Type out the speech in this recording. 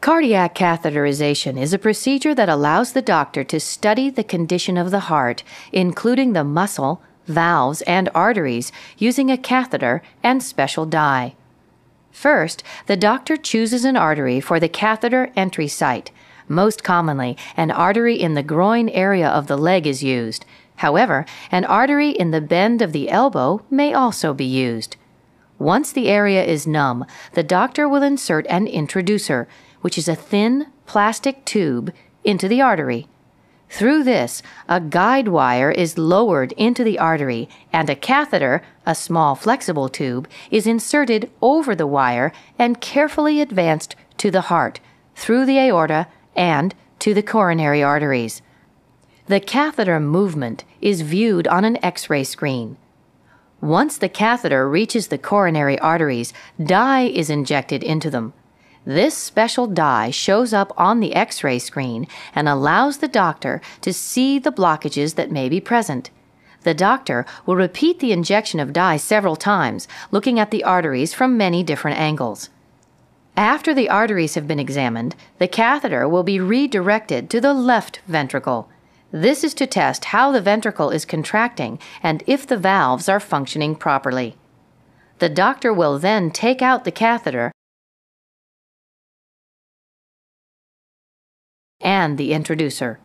Cardiac catheterization is a procedure that allows the doctor to study the condition of the heart, including the muscle, valves, and arteries, using a catheter and special dye. First, the doctor chooses an artery for the catheter entry site. Most commonly, an artery in the groin area of the leg is used. However, an artery in the bend of the elbow may also be used. Once the area is numb, the doctor will insert an introducer which is a thin plastic tube, into the artery. Through this, a guide wire is lowered into the artery, and a catheter, a small flexible tube, is inserted over the wire and carefully advanced to the heart, through the aorta, and to the coronary arteries. The catheter movement is viewed on an X ray screen. Once the catheter reaches the coronary arteries, dye is injected into them. This special dye shows up on the x ray screen and allows the doctor to see the blockages that may be present. The doctor will repeat the injection of dye several times, looking at the arteries from many different angles. After the arteries have been examined, the catheter will be redirected to the left ventricle. This is to test how the ventricle is contracting and if the valves are functioning properly. The doctor will then take out the catheter and the introducer.